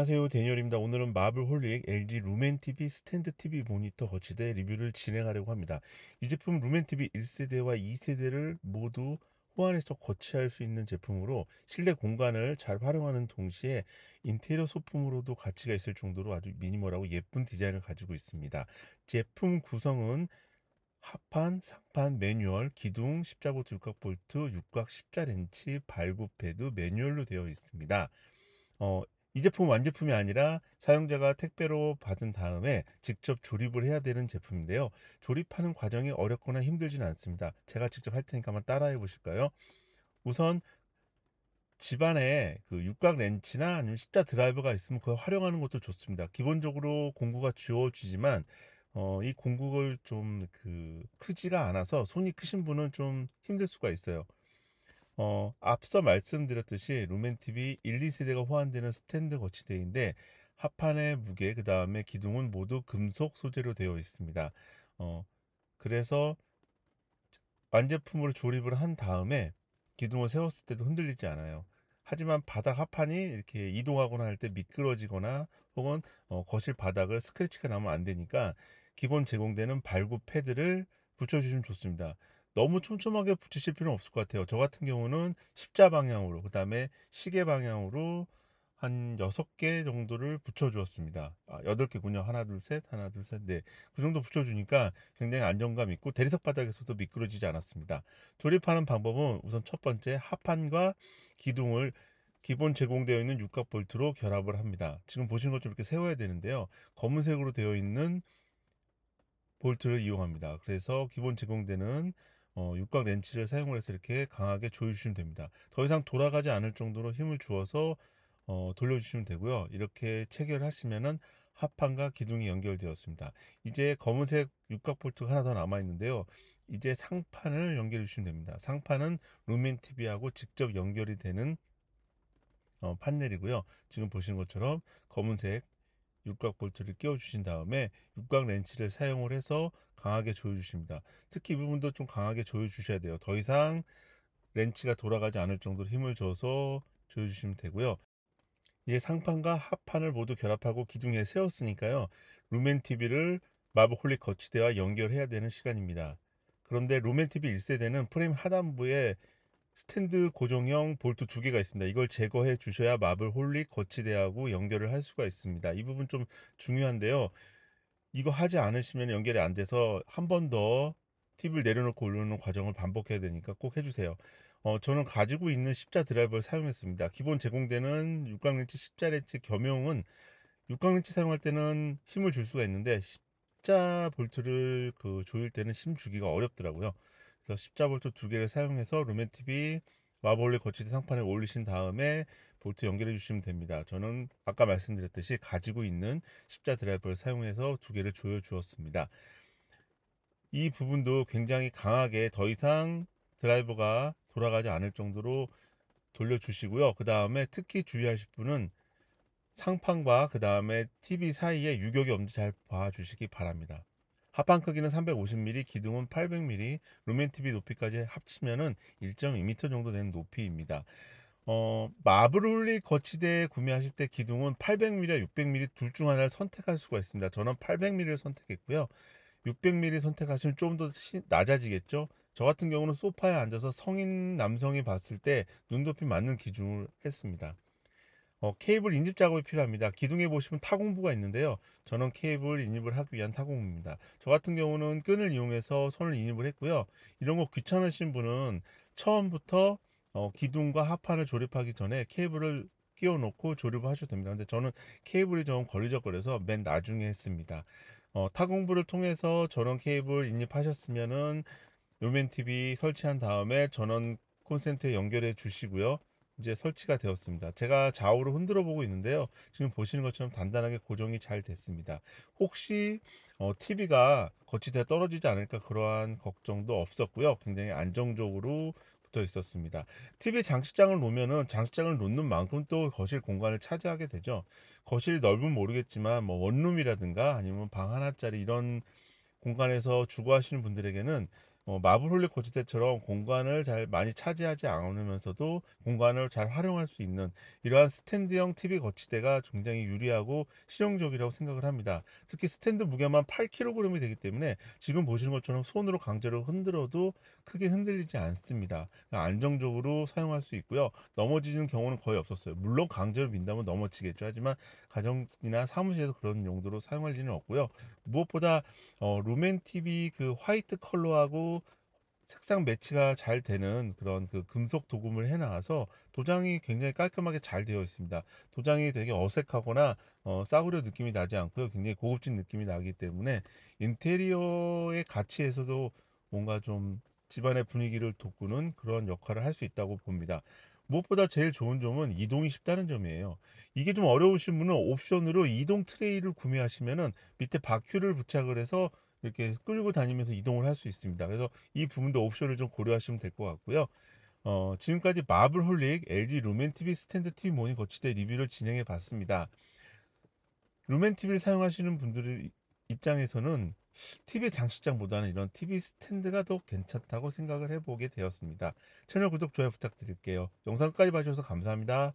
안녕하세요 데니얼입니다 오늘은 마블 홀릭 LG 루멘TV 스탠드 TV 모니터 거치대 리뷰를 진행하려고 합니다 이 제품 루멘TV 1세대와 2세대를 모두 호환해서 거치할 수 있는 제품으로 실내 공간을 잘 활용하는 동시에 인테리어 소품으로도 가치가 있을 정도로 아주 미니멀하고 예쁜 디자인을 가지고 있습니다 제품 구성은 하판, 상판, 매뉴얼, 기둥, 십자고 둘각 볼트, 육각 십자 렌치, 발굽 패드 매뉴얼로 되어 있습니다 어, 이 제품 은 완제품이 아니라 사용자가 택배로 받은 다음에 직접 조립을 해야 되는 제품인데요. 조립하는 과정이 어렵거나 힘들지는 않습니다. 제가 직접 할 테니까 한번 따라해 보실까요? 우선 집안에 그 육각 렌치나 아니면 십자 드라이버가 있으면 그걸 활용하는 것도 좋습니다. 기본적으로 공구가 주어지지만 어, 이 공구를 좀그 크지가 않아서 손이 크신 분은 좀 힘들 수가 있어요. 어, 앞서 말씀드렸듯이 루멘티비 1, 2세대가 호환되는 스탠드 거치대인데 하판의 무게 그 다음에 기둥은 모두 금속 소재로 되어 있습니다. 어, 그래서 완제품으로 조립을 한 다음에 기둥을 세웠을 때도 흔들리지 않아요. 하지만 바닥 하판이 이렇게 이동하거나 할 때 미끄러지거나 혹은 어, 거실 바닥을 스크래치가 나면 안 되니까 기본 제공되는 발구 패드를 붙여주시면 좋습니다. 너무 촘촘하게 붙이실 필요는 없을 것 같아요. 저 같은 경우는 십자 방향으로 그 다음에 시계 방향으로 한 여섯 개 정도를 붙여주었습니다. 아, 여덟 개군요 하나, 둘, 셋, 하나, 둘, 셋, 네. 그 정도 붙여주니까 굉장히 안정감 있고 대리석 바닥에서도 미끄러지지 않았습니다. 조립하는 방법은 우선 첫 번째 합판과 기둥을 기본 제공되어 있는 육각 볼트로 결합을 합니다. 지금 보시는 것처럼 이렇게 세워야 되는데요. 검은색으로 되어 있는 볼트를 이용합니다. 그래서 기본 제공되는 어, 육각 렌치를 사용을 해서 이렇게 강하게 조여주시면 됩니다. 더 이상 돌아가지 않을 정도로 힘을 주어서 어, 돌려주시면 되고요. 이렇게 체결하시면은 합판과 기둥이 연결되었습니다. 이제 검은색 육각 볼트가 하나 더 남아 있는데요. 이제 상판을 연결해 주시면 됩니다. 상판은 루멘 TV하고 직접 연결이 되는 어, 판넬이고요. 지금 보시는 것처럼 검은색 육각 볼트를 끼워 주신 다음에 육각 렌치를 사용을 해서 강하게 조여 주십니다 특히 이 부분도 좀 강하게 조여 주셔야 돼요 더 이상 렌치가 돌아가지 않을 정도로 힘을 줘서 조여 주시면 되고요 이제 상판과 하판을 모두 결합하고 기둥에 세웠으니까요 루멘 TV를 마블홀릭 거치대와 연결해야 되는 시간입니다 그런데 루멘 TV 1세대는 프레임 하단부에 스탠드 고정형 볼트 두 개가 있습니다. 이걸 제거해 주셔야 마블 홀릭 거치대하고 연결을 할 수가 있습니다. 이 부분 좀 중요한데요. 이거 하지 않으시면 연결이 안 돼서 한 번 더 팁을 내려놓고 올리는 과정을 반복해야 되니까 꼭 해주세요. 어, 저는 가지고 있는 십자 드라이버를 사용했습니다. 기본 제공되는 육각렌치 십자렌치 겸용은 육각렌치 사용할 때는 힘을 줄 수가 있는데 십자 볼트를 그 조일 때는 힘 주기가 어렵더라고요. 그래서 십자볼트 두 개를 사용해서 루멘티비마블리 거치대 상판에 올리신 다음에 볼트 연결해 주시면 됩니다. 저는 아까 말씀드렸듯이 가지고 있는 십자 드라이버를 사용해서 두 개를 조여 주었습니다. 이 부분도 굉장히 강하게 더 이상 드라이버가 돌아가지 않을 정도로 돌려주시고요. 그 다음에 특히 주의하실 분은 상판과 그 다음에 TV 사이에 유격이 없는지 잘 봐주시기 바랍니다. 하판 크기는 350mm, 기둥은 800mm, 루멘 티비 높이까지 합치면은 1.2m 정도 되는 높이입니다. 어, 마블홀리 거치대 구매하실 때 기둥은 800mm와 600mm 둘 중 하나를 선택할 수가 있습니다. 저는 800mm를 선택했고요. 600mm 선택하시면 좀 더 낮아지겠죠. 저 같은 경우는 소파에 앉아서 성인 남성이 봤을 때눈 높이 맞는 기준을 했습니다. 어, 케이블 인집 작업이 필요합니다. 기둥에 보시면 타공부가 있는데요. 저는 케이블 인입을 하기 위한 타공부입니다. 저 같은 경우는 끈을 이용해서 선을 인입을 했고요. 이런 거 귀찮으신 분은 처음부터 어, 기둥과 하판을 조립하기 전에 케이블을 끼워 놓고 조립을 하셔도 됩니다. 근데 저는 케이블이 좀 걸리적거려서 맨 나중에 했습니다. 어, 타공부를 통해서 전원 케이블 인입하셨으면은 요맨TV 설치한 다음에 전원 콘센트에 연결해 주시고요. 이제 설치가 되었습니다. 제가 좌우로 흔들어 보고 있는데요. 지금 보시는 것처럼 단단하게 고정이 잘 됐습니다. 혹시 어, TV가 거치대 떨어지지 않을까 그러한 걱정도 없었고요. 굉장히 안정적으로 붙어 있었습니다. TV 장식장을 놓으면은 장식장을 놓는 만큼 또 거실 공간을 차지하게 되죠. 거실 넓은 모르겠지만 뭐 원룸이라든가 아니면 방 하나짜리 이런 공간에서 주거하시는 분들에게는 어, 마블 홀리코치 때처럼 공간을 잘 많이 차지하지 않으면서도 공간을 잘 활용할 수 있는 이러한 스탠드형 TV 거치대가 굉장히 유리하고 실용적이라고 생각을 합니다. 특히 스탠드 무게만 8kg이 되기 때문에 지금 보시는 것처럼 손으로 강제로 흔들어도 크게 흔들리지 않습니다. 그러니까 안정적으로 사용할 수 있고요. 넘어지는 경우는 거의 없었어요. 물론 강제로 민다면 넘어지겠죠. 하지만 가정이나 사무실에서 그런 용도로 사용할 리는 없고요. 무엇보다 어, 루멘 TV 그 화이트 컬러하고 색상 매치가 잘 되는 그런 그 금속 도금을 해놔서 도장이 굉장히 깔끔하게 잘 되어 있습니다. 도장이 되게 어색하거나 어, 싸구려 느낌이 나지 않고요. 굉장히 고급진 느낌이 나기 때문에 인테리어의 가치에서도 뭔가 좀 집안의 분위기를 돋구는 그런 역할을 할 수 있다고 봅니다. 무엇보다 제일 좋은 점은 이동이 쉽다는 점이에요. 이게 좀 어려우신 분은 옵션으로 이동 트레이를 구매하시면은 밑에 바퀴를 부착을 해서 이렇게 끌고 다니면서 이동을 할 수 있습니다. 그래서 이 부분도 옵션을 좀 고려하시면 될 것 같고요. 어, 지금까지 마블홀릭 LG 루멘티비 스탠드 TV 모니 거치대 리뷰를 진행해 봤습니다. 루멘티비를 사용하시는 분들 입장에서는 TV 장식장보다는 이런 TV 스탠드가 더 괜찮다고 생각을 해보게 되었습니다. 채널 구독, 좋아요 부탁드릴게요. 영상까지 봐주셔서 감사합니다.